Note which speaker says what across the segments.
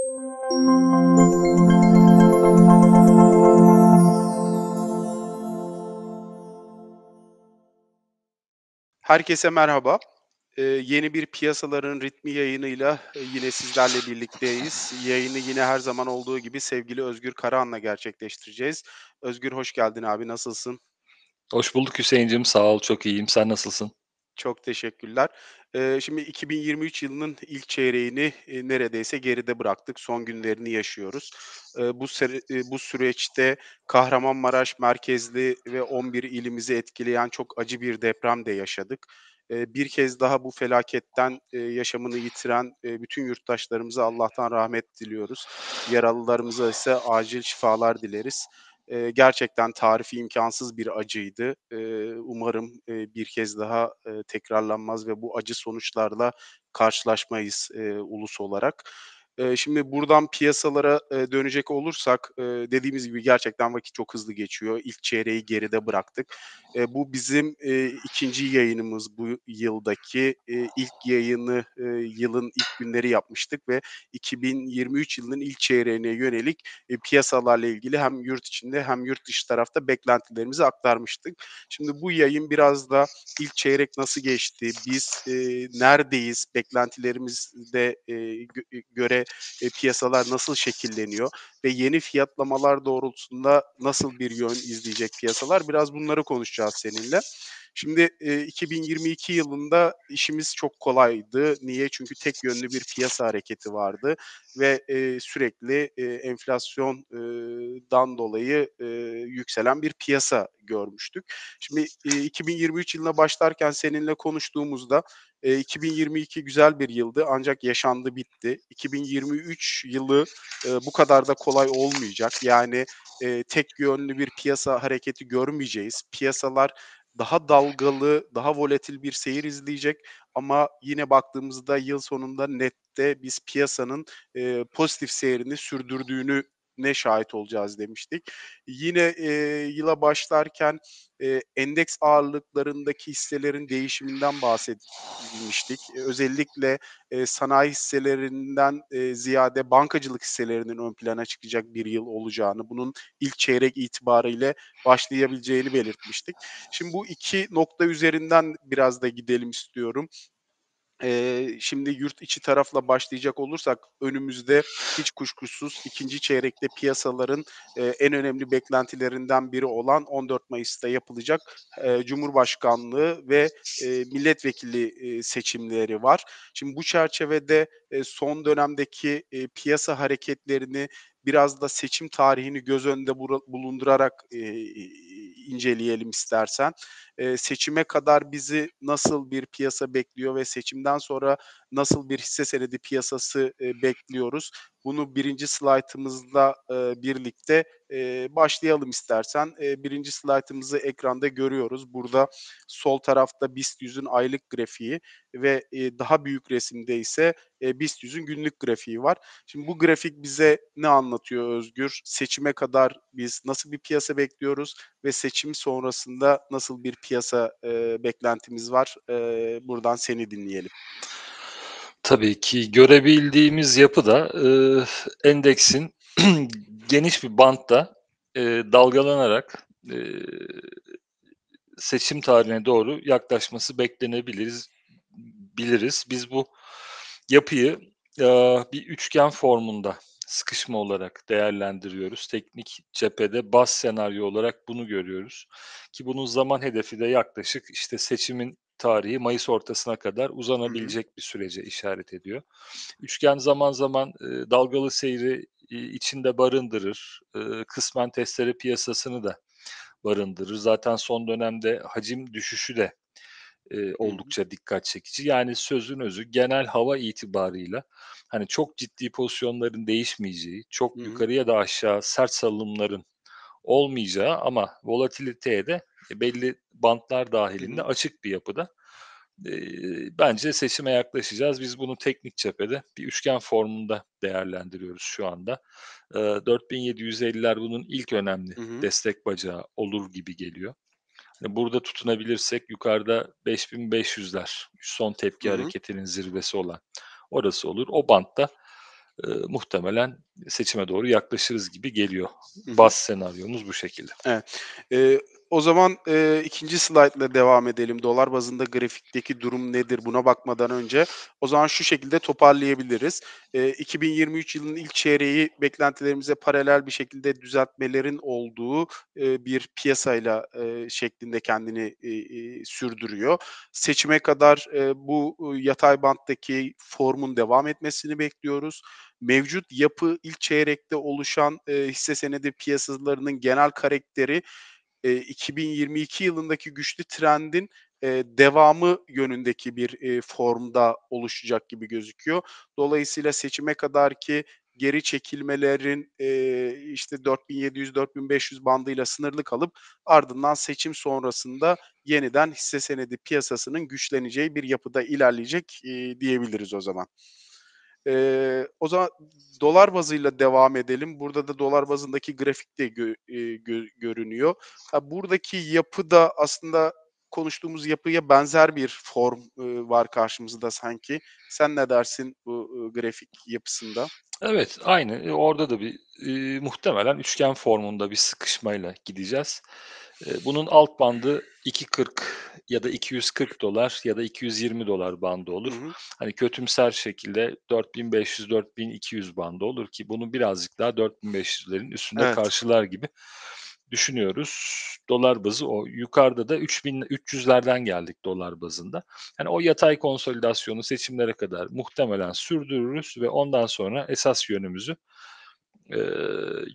Speaker 1: Herkese merhaba. Ee, yeni bir piyasaların ritmi yayınıyla e, yine sizlerle birlikteyiz. Yayını yine her zaman olduğu gibi sevgili Özgür Karahan'la gerçekleştireceğiz. Özgür hoş geldin abi nasılsın?
Speaker 2: Hoş bulduk Hüseyin'cim sağ ol çok iyiyim sen nasılsın?
Speaker 1: Çok teşekkürler. şimdi 2023 yılının ilk çeyreğini neredeyse geride bıraktık. Son günlerini yaşıyoruz. bu bu süreçte Kahramanmaraş merkezli ve 11 ilimizi etkileyen çok acı bir deprem de yaşadık. bir kez daha bu felaketten yaşamını yitiren bütün yurttaşlarımıza Allah'tan rahmet diliyoruz. Yaralılarımıza ise acil şifalar dileriz e, gerçekten tarifi imkansız bir acıydı. E, umarım e, bir kez daha e, tekrarlanmaz ve bu acı sonuçlarla karşılaşmayız e, ulus olarak şimdi buradan piyasalara dönecek olursak dediğimiz gibi gerçekten vakit çok hızlı geçiyor. İlk çeyreği geride bıraktık. bu bizim ikinci yayınımız bu yıldaki e, ilk yayını yılın ilk günleri yapmıştık ve 2023 yılının ilk çeyreğine yönelik piyasalarla ilgili hem yurt içinde hem yurt dışı tarafta beklentilerimizi aktarmıştık. Şimdi bu yayın biraz da ilk çeyrek nasıl geçti, biz neredeyiz, beklentilerimizde e, göre e, piyasalar nasıl şekilleniyor ve yeni fiyatlamalar doğrultusunda nasıl bir yön izleyecek piyasalar biraz bunları konuşacağız seninle. Şimdi e, 2022 yılında işimiz çok kolaydı. Niye? Çünkü tek yönlü bir piyasa hareketi vardı ve e, sürekli e, enflasyondan dolayı e, yükselen bir piyasa görmüştük. Şimdi e, 2023 yılına başlarken seninle konuştuğumuzda e, 2022 güzel bir yıldı ancak yaşandı bitti. 2023 yılı e, bu kadar da kolay olmayacak. Yani e, tek yönlü bir piyasa hareketi görmeyeceğiz. Piyasalar daha dalgalı, daha volatil bir seyir izleyecek ama yine baktığımızda yıl sonunda nette biz piyasanın e, pozitif seyrini sürdürdüğünü ne şahit olacağız demiştik. Yine e, yıla başlarken e, endeks ağırlıklarındaki hisselerin değişiminden bahsetmiştik. E, özellikle e, sanayi hisselerinden e, ziyade bankacılık hisselerinin ön plana çıkacak bir yıl olacağını, bunun ilk çeyrek itibariyle başlayabileceğini belirtmiştik. Şimdi bu iki nokta üzerinden biraz da gidelim istiyorum. Ee, şimdi yurt içi tarafla başlayacak olursak önümüzde hiç kuşkusuz ikinci çeyrekte piyasaların e, en önemli beklentilerinden biri olan 14 Mayıs'ta yapılacak e, Cumhurbaşkanlığı ve e, milletvekili e, seçimleri var. Şimdi bu çerçevede e, son dönemdeki e, piyasa hareketlerini biraz da seçim tarihini göz önünde bulundurarak e, inceleyelim istersen. E, seçime kadar bizi nasıl bir piyasa bekliyor ve seçimden sonra nasıl bir hisse senedi piyasası e, bekliyoruz? Bunu birinci slaytımızla e, birlikte e, başlayalım istersen. E, birinci slaytımızı ekranda görüyoruz. Burada sol tarafta BIST 100'ün aylık grafiği ve e, daha büyük resimde ise e, BIST 100'ün günlük grafiği var. Şimdi bu grafik bize ne anlatıyor Özgür? Seçime kadar biz nasıl bir piyasa bekliyoruz ve seçim sonrasında nasıl bir piyasa e, beklentimiz var? E, buradan seni dinleyelim
Speaker 2: tabii ki görebildiğimiz yapıda e, endeksin geniş bir bantta e, dalgalanarak e, seçim tarihine doğru yaklaşması beklenebiliriz biliriz. Biz bu yapıyı e, bir üçgen formunda sıkışma olarak değerlendiriyoruz. Teknik cephede bas senaryo olarak bunu görüyoruz. Ki bunun zaman hedefi de yaklaşık işte seçimin tarihi Mayıs ortasına kadar uzanabilecek bir sürece işaret ediyor. Üçgen zaman zaman e, dalgalı seyri e, içinde barındırır. E, kısmen testleri piyasasını da barındırır. Zaten son dönemde hacim düşüşü de e, oldukça dikkat çekici. Yani sözün özü genel hava itibarıyla hani çok ciddi pozisyonların değişmeyeceği, çok Hı-hı. yukarıya da aşağı sert salınımların olmayacağı ama volatiliteye de e, belli bantlar dahilinde açık bir yapıda bence seçime yaklaşacağız. Biz bunu teknik cephede bir üçgen formunda değerlendiriyoruz şu anda. 4750'ler bunun ilk önemli hı hı. destek bacağı olur gibi geliyor. Yani burada tutunabilirsek yukarıda 5500'ler son tepki hı hı. hareketinin zirvesi olan orası olur. O bantta e, muhtemelen seçime doğru yaklaşırız gibi geliyor. Bas senaryomuz bu şekilde.
Speaker 1: Evet. E, o zaman e, ikinci ile devam edelim. Dolar bazında grafikteki durum nedir buna bakmadan önce. O zaman şu şekilde toparlayabiliriz. E, 2023 yılının ilk çeyreği beklentilerimize paralel bir şekilde düzeltmelerin olduğu e, bir piyasayla e, şeklinde kendini e, e, sürdürüyor. Seçime kadar e, bu yatay banttaki formun devam etmesini bekliyoruz mevcut yapı ilk çeyrekte oluşan e, hisse senedi piyasalarının genel karakteri e, 2022 yılındaki güçlü trendin e, devamı yönündeki bir e, formda oluşacak gibi gözüküyor. Dolayısıyla seçime kadar ki geri çekilmelerin e, işte 4700-4500 bandıyla sınırlı kalıp ardından seçim sonrasında yeniden hisse senedi piyasasının güçleneceği bir yapıda ilerleyecek e, diyebiliriz o zaman. Ee, o zaman dolar bazıyla devam edelim. Burada da dolar bazındaki grafik de gö- e, gö- görünüyor. Ha, buradaki yapı da aslında konuştuğumuz yapıya benzer bir form e, var karşımızda sanki. Sen ne dersin bu e, grafik yapısında?
Speaker 2: Evet, aynı. Orada da bir e, muhtemelen üçgen formunda bir sıkışmayla gideceğiz. Ee, bunun alt bandı 2.40 ya da 240 dolar ya da 220 dolar bandı olur. Hı hı. Hani kötümser şekilde 4500-4200 bandı olur ki bunu birazcık daha 4500'lerin üstünde evet. karşılar gibi düşünüyoruz. Dolar bazı o. Yukarıda da 3300'lerden geldik dolar bazında. Yani o yatay konsolidasyonu seçimlere kadar muhtemelen sürdürürüz ve ondan sonra esas yönümüzü e,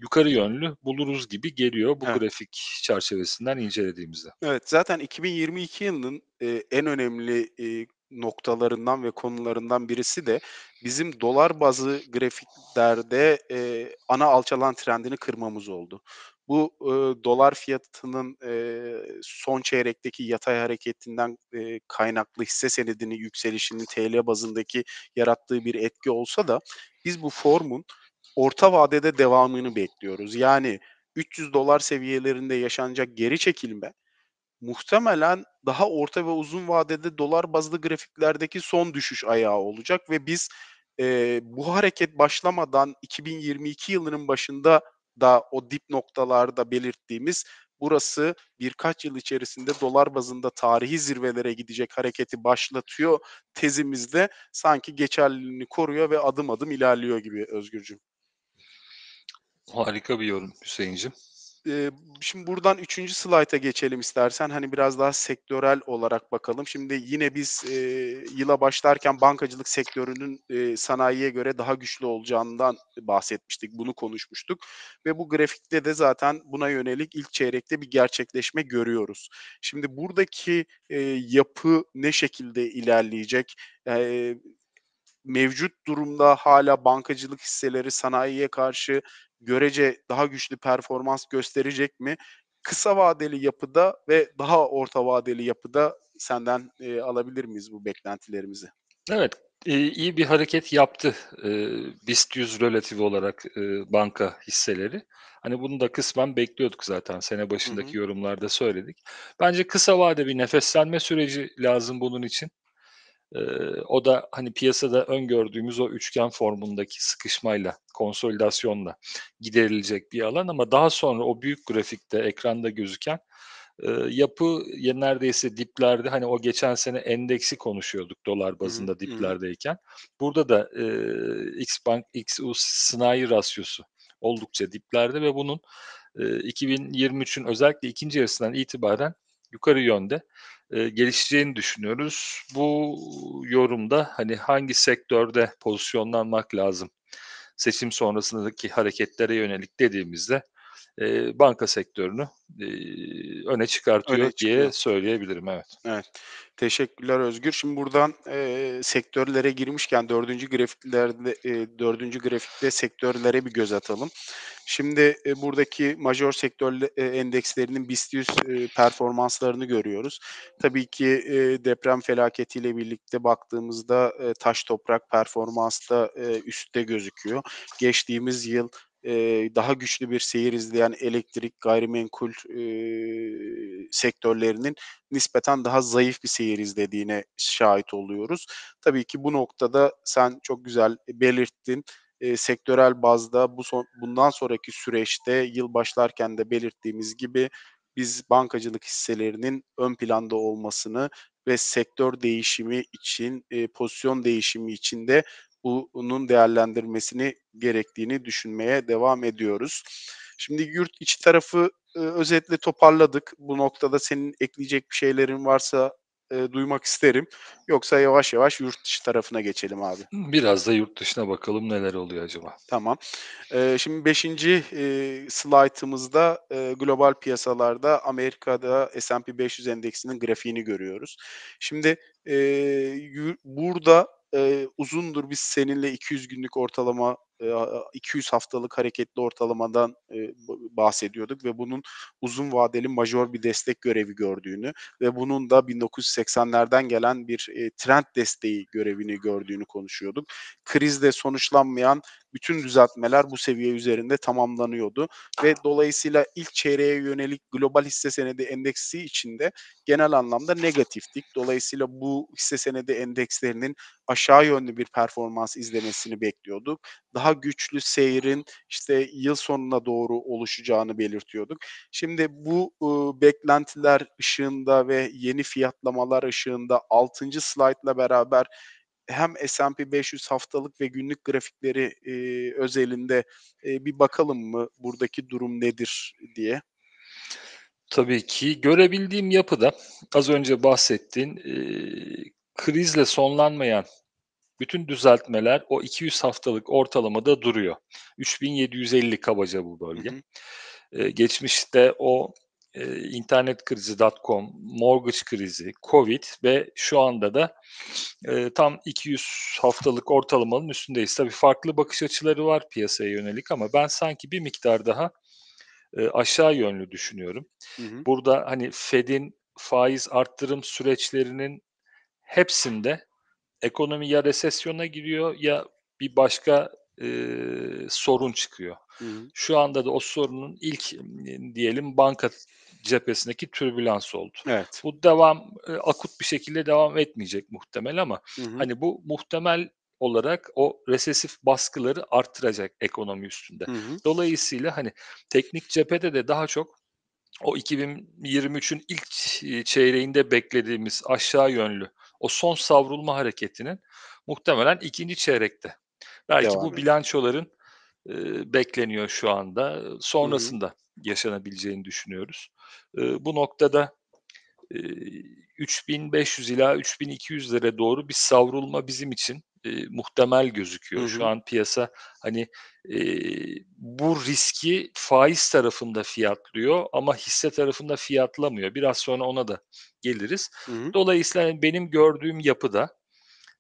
Speaker 2: yukarı yönlü buluruz gibi geliyor bu ha. grafik çerçevesinden incelediğimizde.
Speaker 1: Evet zaten 2022 yılının e, en önemli e, noktalarından ve konularından birisi de bizim dolar bazı grafiklerde e, ana alçalan trendini kırmamız oldu. Bu e, dolar fiyatının e, son çeyrekteki yatay hareketinden e, kaynaklı hisse senedinin yükselişinin TL bazındaki yarattığı bir etki olsa da biz bu formun orta vadede devamını bekliyoruz. Yani 300 dolar seviyelerinde yaşanacak geri çekilme muhtemelen daha orta ve uzun vadede dolar bazlı grafiklerdeki son düşüş ayağı olacak ve biz e, bu hareket başlamadan 2022 yılının başında da o dip noktalarda belirttiğimiz burası birkaç yıl içerisinde dolar bazında tarihi zirvelere gidecek hareketi başlatıyor tezimizde sanki geçerliliğini koruyor ve adım adım ilerliyor gibi Özgürcüğüm.
Speaker 2: Harika bir yorum Hüseyin'cim.
Speaker 1: Ee, şimdi buradan üçüncü slayta geçelim istersen. Hani biraz daha sektörel olarak bakalım. Şimdi yine biz e, yıla başlarken bankacılık sektörünün e, sanayiye göre daha güçlü olacağından bahsetmiştik. Bunu konuşmuştuk. Ve bu grafikte de zaten buna yönelik ilk çeyrekte bir gerçekleşme görüyoruz. Şimdi buradaki e, yapı ne şekilde ilerleyecek? E, mevcut durumda hala bankacılık hisseleri sanayiye karşı görece daha güçlü performans gösterecek mi? Kısa vadeli yapıda ve daha orta vadeli yapıda senden e, alabilir miyiz bu beklentilerimizi?
Speaker 2: Evet, e, iyi bir hareket yaptı e, BIST 100 relatif olarak e, banka hisseleri. Hani bunu da kısmen bekliyorduk zaten sene başındaki Hı-hı. yorumlarda söyledik. Bence kısa vade bir nefeslenme süreci lazım bunun için. E, o da hani piyasada öngördüğümüz o üçgen formundaki sıkışmayla, konsolidasyonla giderilecek bir alan ama daha sonra o büyük grafikte ekranda gözüken yapı ya neredeyse diplerde hani o geçen sene endeksi konuşuyorduk dolar bazında hı, diplerdeyken. Hı. Burada da e, X Bank XU sınai rasyosu oldukça diplerde ve bunun e, 2023'ün özellikle ikinci yarısından itibaren yukarı yönde e, gelişeceğini düşünüyoruz. Bu yorumda hani hangi sektörde pozisyonlanmak lazım seçim sonrasındaki hareketlere yönelik dediğimizde e, banka sektörünü e, öne çıkartıyor öne diye söyleyebilirim. Evet.
Speaker 1: Evet. Teşekkürler Özgür. Şimdi buradan e, sektörlere girmişken dördüncü grafiklerde e, dördüncü grafikte sektörlere bir göz atalım. Şimdi e, buradaki major sektör e, endekslerinin BIST 100 e, performanslarını görüyoruz. Tabii ki e, deprem felaketiyle birlikte baktığımızda e, taş toprak performansta e, üstte gözüküyor. Geçtiğimiz yıl e, daha güçlü bir seyir izleyen elektrik, gayrimenkul e, sektörlerinin nispeten daha zayıf bir seyir izlediğine şahit oluyoruz. Tabii ki bu noktada sen çok güzel belirttin. E, sektörel bazda bu son, bundan sonraki süreçte yıl başlarken de belirttiğimiz gibi biz bankacılık hisselerinin ön planda olmasını ve sektör değişimi için, e, pozisyon değişimi için de bunun değerlendirmesini gerektiğini düşünmeye devam ediyoruz. Şimdi yurt içi tarafı e, özetle toparladık. Bu noktada senin ekleyecek bir şeylerin varsa e, duymak isterim. Yoksa yavaş yavaş yurt dışı tarafına geçelim abi. Biraz da yurt dışına bakalım neler oluyor acaba. Tamam. E, şimdi beşinci E, slaytımızda e, global piyasalarda Amerika'da S&P 500 endeksinin grafiğini görüyoruz. Şimdi e, burada e, uzundur biz seninle 200 günlük ortalama 200 e, haftalık hareketli ortalamadan e, bahsediyorduk ve bunun uzun vadeli major bir destek görevi gördüğünü ve bunun da 1980'lerden gelen bir e, trend desteği görevini gördüğünü konuşuyorduk. Krizde sonuçlanmayan bütün düzeltmeler bu seviye üzerinde tamamlanıyordu ve dolayısıyla ilk çeyreğe yönelik global hisse senedi endeksi içinde genel anlamda negatiftik. Dolayısıyla bu hisse senedi endekslerinin aşağı yönlü bir performans izlemesini bekliyorduk. Daha güçlü seyrin işte yıl sonuna doğru oluşacağını belirtiyorduk. Şimdi bu e, beklentiler ışığında ve yeni fiyatlamalar ışığında 6. slaytla beraber hem S&P 500 haftalık ve günlük grafikleri e, özelinde e, bir bakalım mı buradaki durum nedir diye. Tabii
Speaker 2: ki görebildiğim yapıda az önce bahsettiğin e, krizle sonlanmayan bütün düzeltmeler o 200 haftalık ortalamada duruyor. 3750 kabaca bu bölge. Hı hı. Ee, geçmişte o e, internet krizi.com, mortgage krizi, covid ve şu anda da e, tam 200 haftalık ortalamanın üstündeyiz. Tabii farklı bakış açıları var piyasaya yönelik ama ben sanki bir miktar daha e, aşağı yönlü düşünüyorum. Hı hı. Burada hani Fed'in faiz arttırım süreçlerinin hepsinde ekonomi ya resesyona giriyor ya bir başka e, sorun çıkıyor. Hı hı. Şu anda da o sorunun ilk ıı, diyelim banka cephesindeki türbülans oldu. Evet. Bu devam e, akut bir şekilde devam etmeyecek muhtemel ama hı hı. hani bu muhtemel olarak o resesif baskıları arttıracak ekonomi üstünde. Hı hı. Dolayısıyla hani teknik cephede de daha çok o 2023'ün ilk çeyreğinde beklediğimiz aşağı yönlü o son savrulma hareketinin muhtemelen ikinci çeyrekte. Belki Devam bu edelim. bilançoların e, bekleniyor şu anda. Sonrasında Hı-hı. yaşanabileceğini düşünüyoruz. E, bu noktada e, 3500 ila 3200 lira doğru bir savrulma bizim için e, muhtemel gözüküyor. Hı hı. Şu an piyasa hani e, bu riski faiz tarafında fiyatlıyor ama hisse tarafında fiyatlamıyor. Biraz sonra ona da geliriz. Hı hı. Dolayısıyla hani, benim gördüğüm yapıda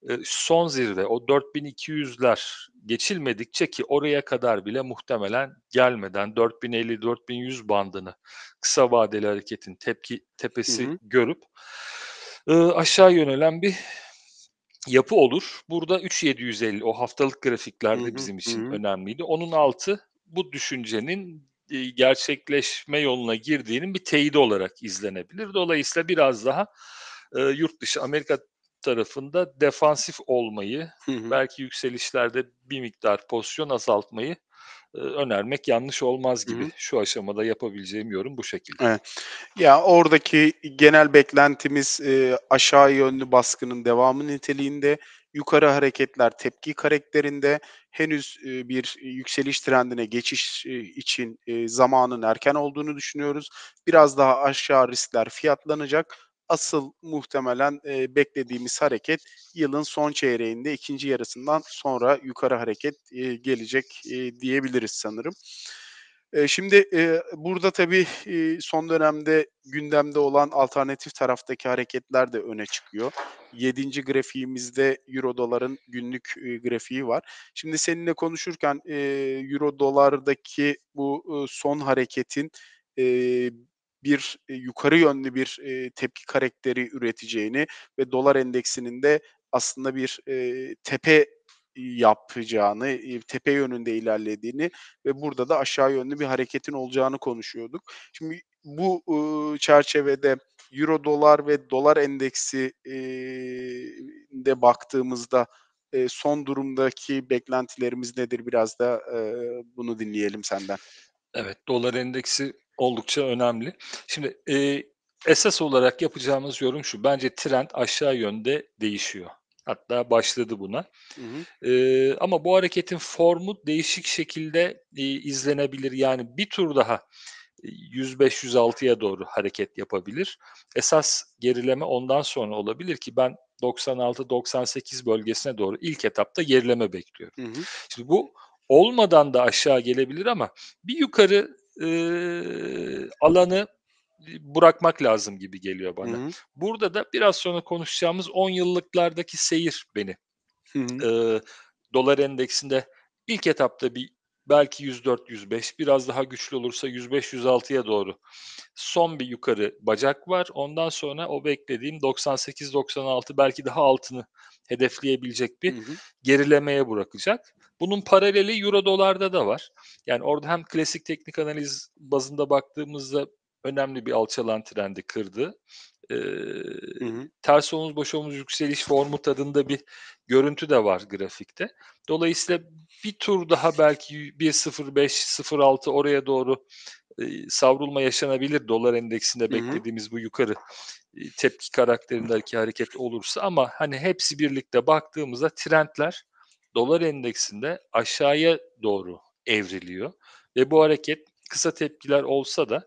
Speaker 2: e, son zirve o 4200'ler geçilmedikçe ki oraya kadar bile muhtemelen gelmeden 4050-4100 bandını kısa vadeli hareketin tepki tepesi hı hı. görüp e, aşağı yönelen bir yapı olur. Burada 3750 o haftalık grafiklerde hı hı, bizim için hı. önemliydi. Onun altı bu düşüncenin e, gerçekleşme yoluna girdiğinin bir teyidi olarak izlenebilir. Dolayısıyla biraz daha e, yurt dışı Amerika tarafında defansif olmayı, hı hı. belki yükselişlerde bir miktar pozisyon azaltmayı e, önermek yanlış olmaz gibi. Hı-hı. Şu aşamada yapabileceğim yorum bu şekilde.
Speaker 1: Evet. Ya oradaki genel beklentimiz e, aşağı yönlü baskının devamı niteliğinde, yukarı hareketler tepki karakterinde, henüz e, bir yükseliş trendine geçiş e, için e, zamanın erken olduğunu düşünüyoruz. Biraz daha aşağı riskler fiyatlanacak asıl muhtemelen e, beklediğimiz hareket yılın son çeyreğinde ikinci yarısından sonra yukarı hareket e, gelecek e, diyebiliriz sanırım. E, şimdi e, burada tabii e, son dönemde gündemde olan alternatif taraftaki hareketler de öne çıkıyor. Yedinci grafiğimizde euro doların günlük e, grafiği var. Şimdi seninle konuşurken e, euro dolardaki bu e, son hareketin e, bir e, yukarı yönlü bir e, tepki karakteri üreteceğini ve dolar endeksinin de aslında bir e, tepe e, yapacağını, e, tepe yönünde ilerlediğini ve burada da aşağı yönlü bir hareketin olacağını konuşuyorduk. Şimdi bu e, çerçevede euro dolar ve dolar endeksi e, de baktığımızda e, son durumdaki beklentilerimiz nedir? Biraz da e, bunu dinleyelim senden.
Speaker 2: Evet, dolar endeksi Oldukça önemli. Şimdi e, esas olarak yapacağımız yorum şu. Bence trend aşağı yönde değişiyor. Hatta başladı buna. Hı hı. E, ama bu hareketin formu değişik şekilde e, izlenebilir. Yani bir tur daha 105-106'ya doğru hareket yapabilir. Esas gerileme ondan sonra olabilir ki ben 96-98 bölgesine doğru ilk etapta gerileme bekliyorum. Hı hı. Şimdi bu olmadan da aşağı gelebilir ama bir yukarı e, alanı bırakmak lazım gibi geliyor bana. Hı-hı. Burada da biraz sonra konuşacağımız 10 yıllıklardaki seyir beni e, dolar endeksinde ilk etapta bir belki 104-105 biraz daha güçlü olursa 105-106'ya doğru son bir yukarı bacak var. Ondan sonra o beklediğim 98-96 belki daha altını hedefleyebilecek bir hı hı. gerilemeye bırakacak. Bunun paraleli euro dolarda da var. Yani orada hem klasik teknik analiz bazında baktığımızda önemli bir alçalan trendi kırdı. Ee, hı hı. Ters omuz boş omuz yükseliş formu tadında bir görüntü de var grafikte. Dolayısıyla bir tur daha belki 1.05-0.6 oraya doğru e, savrulma yaşanabilir dolar endeksinde beklediğimiz bu yukarı e, tepki karakterindeki hareket olursa ama hani hepsi birlikte baktığımızda trendler dolar endeksinde aşağıya doğru evriliyor ve bu hareket kısa tepkiler olsa da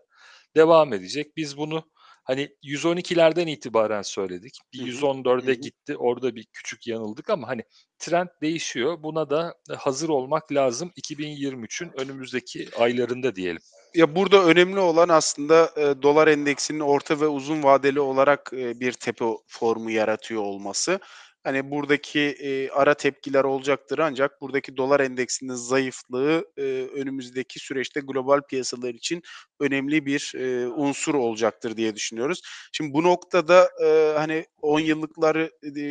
Speaker 2: devam edecek. Biz bunu hani 112'lerden itibaren söyledik. Bir 114'e gitti. Orada bir küçük yanıldık ama hani trend değişiyor. Buna da e, hazır olmak lazım 2023'ün önümüzdeki aylarında diyelim.
Speaker 1: Ya burada önemli olan aslında e, dolar endeksinin orta ve uzun vadeli olarak e, bir tepe formu yaratıyor olması. Hani buradaki e, ara tepkiler olacaktır ancak buradaki dolar endeksinin zayıflığı e, önümüzdeki süreçte global piyasalar için önemli bir e, unsur olacaktır diye düşünüyoruz. Şimdi bu noktada e, hani 10 yıllıkları e,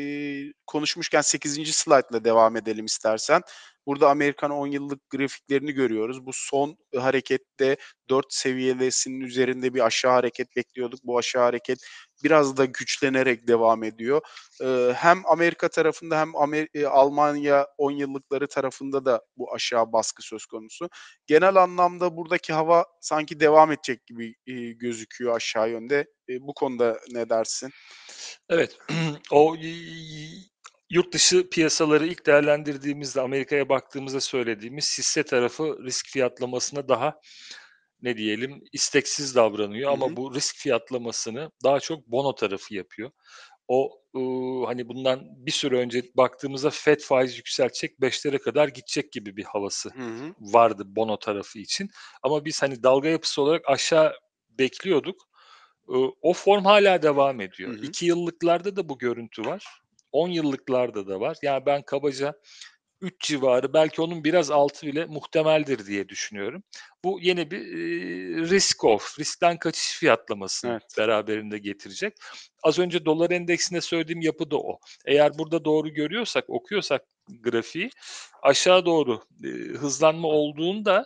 Speaker 1: konuşmuşken 8. ile devam edelim istersen. Burada Amerikan 10 yıllık grafiklerini görüyoruz. Bu son harekette 4 seviyesinin üzerinde bir aşağı hareket bekliyorduk. Bu aşağı hareket biraz da güçlenerek devam ediyor. Ee, hem Amerika tarafında hem Amer e, Almanya 10 yıllıkları tarafında da bu aşağı baskı söz konusu. Genel anlamda buradaki hava sanki devam edecek gibi e, gözüküyor aşağı yönde. E, bu konuda ne dersin? Evet. o
Speaker 2: yurt dışı piyasaları ilk değerlendirdiğimizde Amerika'ya baktığımızda söylediğimiz hisse tarafı risk fiyatlamasına daha ne diyelim isteksiz davranıyor ama hı hı. bu risk fiyatlamasını daha çok bono tarafı yapıyor. O ıı, hani bundan bir süre önce baktığımızda FED faiz yükseltecek 5'lere kadar gidecek gibi bir havası hı hı. vardı bono tarafı için. Ama biz hani dalga yapısı olarak aşağı bekliyorduk. O form hala devam ediyor. Hı İki yıllıklarda da bu görüntü var. 10 yıllıklarda da var. Yani ben kabaca 3 civarı belki onun biraz altı bile muhtemeldir diye düşünüyorum. Bu yeni bir e, risk of riskten kaçış fiyatlamasını evet. beraberinde getirecek. Az önce dolar endeksinde söylediğim yapı da o. Eğer burada doğru görüyorsak, okuyorsak grafiği aşağı doğru e, hızlanma olduğunda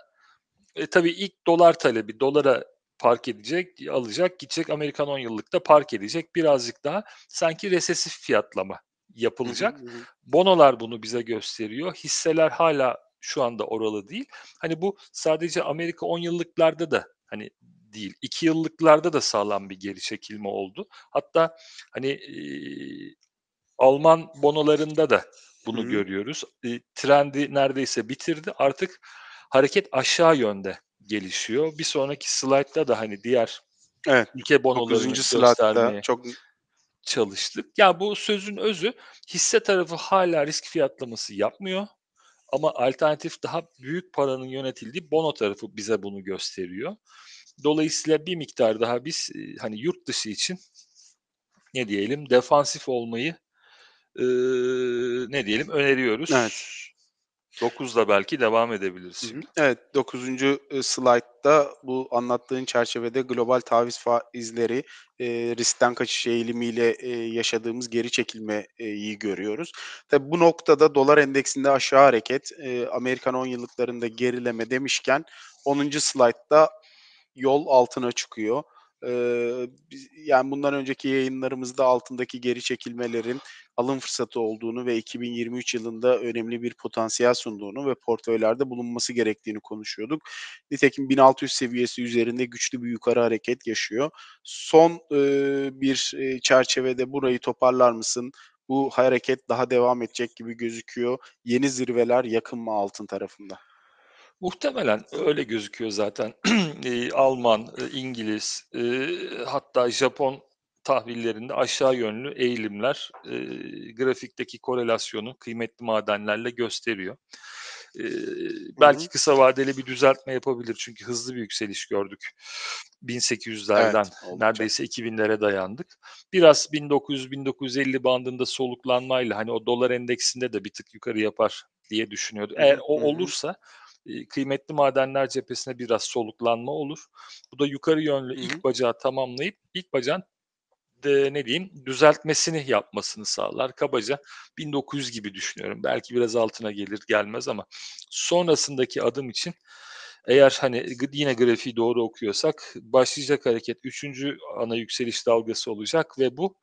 Speaker 2: e, tabii ilk dolar talebi dolara park edecek, alacak, gidecek Amerikan 10 yıllıkta park edecek. Birazcık daha sanki resesif fiyatlama yapılacak. Bonolar bunu bize gösteriyor. Hisseler hala şu anda oralı değil. Hani bu sadece Amerika 10 yıllıklarda da hani değil. 2 yıllıklarda da sağlam bir geri çekilme oldu. Hatta hani e, Alman bonolarında da bunu Hı-hı. görüyoruz. E, trendi neredeyse bitirdi. Artık hareket aşağı yönde gelişiyor. Bir sonraki slaytta da hani diğer evet. ülke bonolarını göstermeye. çok çalıştık. Ya yani bu sözün özü hisse tarafı hala risk fiyatlaması yapmıyor. Ama alternatif daha büyük paranın yönetildiği bono tarafı bize bunu gösteriyor. Dolayısıyla bir miktar daha biz e, hani yurt dışı için ne diyelim defansif olmayı e, ne diyelim öneriyoruz. Evet. 9'da belki devam edebiliriz. Şimdi.
Speaker 1: Evet 9. E, slide'da bu anlattığın çerçevede global taviz faizleri e, riskten kaçış eğilimiyle e, yaşadığımız geri çekilmeyi görüyoruz. Tabi bu noktada dolar endeksinde aşağı hareket, e, Amerikan 10 yıllıklarında gerileme demişken 10. slide'da yol altına çıkıyor yani bundan önceki yayınlarımızda altındaki geri çekilmelerin alım fırsatı olduğunu ve 2023 yılında önemli bir potansiyel sunduğunu ve portföylerde bulunması gerektiğini konuşuyorduk. Nitekim 1600 seviyesi üzerinde güçlü bir yukarı hareket yaşıyor. Son bir çerçevede burayı toparlar mısın? Bu hareket daha devam edecek gibi gözüküyor. Yeni zirveler yakın mı altın tarafında?
Speaker 2: Muhtemelen öyle gözüküyor zaten. E, Alman, e, İngiliz, e, hatta Japon tahvillerinde aşağı yönlü eğilimler e, grafikteki korelasyonu kıymetli madenlerle gösteriyor. E, belki kısa vadeli bir düzeltme yapabilir çünkü hızlı bir yükseliş gördük. 1800'lerden evet, neredeyse 2000'lere dayandık. Biraz 1900-1950 bandında soluklanmayla hani o dolar endeksinde de bir tık yukarı yapar diye düşünüyordum. Eğer o olursa hı hı ee, kıymetli madenler cephesine biraz soluklanma olur. Bu da yukarı yönlü ilk bacağı tamamlayıp ilk bacağın de, ne diyeyim düzeltmesini yapmasını sağlar. Kabaca 1900 gibi düşünüyorum. Belki biraz altına gelir gelmez ama sonrasındaki adım için eğer hani yine grafiği doğru okuyorsak başlayacak hareket 3. ana yükseliş dalgası olacak ve bu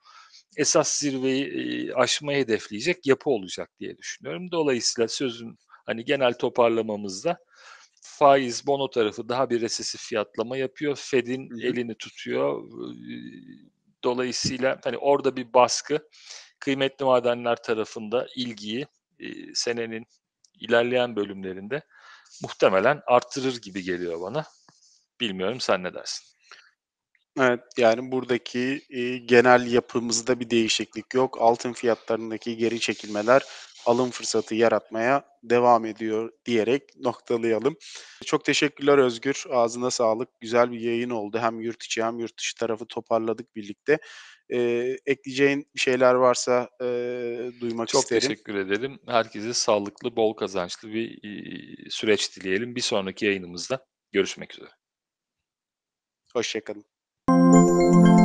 Speaker 2: esas zirveyi aşmayı hedefleyecek yapı olacak diye düşünüyorum. Dolayısıyla sözün Hani genel toparlamamızda faiz bono tarafı daha bir resesif fiyatlama yapıyor. Fed'in elini tutuyor. Dolayısıyla hani orada bir baskı kıymetli madenler tarafında ilgiyi senenin ilerleyen bölümlerinde muhtemelen artırır gibi geliyor bana. Bilmiyorum sen ne dersin?
Speaker 1: Evet yani buradaki e, genel yapımızda bir değişiklik yok. Altın fiyatlarındaki geri çekilmeler alım fırsatı yaratmaya devam ediyor diyerek noktalayalım. Çok teşekkürler Özgür. Ağzına sağlık. Güzel bir yayın oldu. Hem yurt içi hem yurt dışı tarafı toparladık birlikte. E, ee, ekleyeceğin bir şeyler varsa e, duymak Çok isterim. Çok
Speaker 2: teşekkür ederim. Herkese sağlıklı, bol kazançlı bir süreç dileyelim. Bir sonraki yayınımızda görüşmek üzere. Hoşçakalın.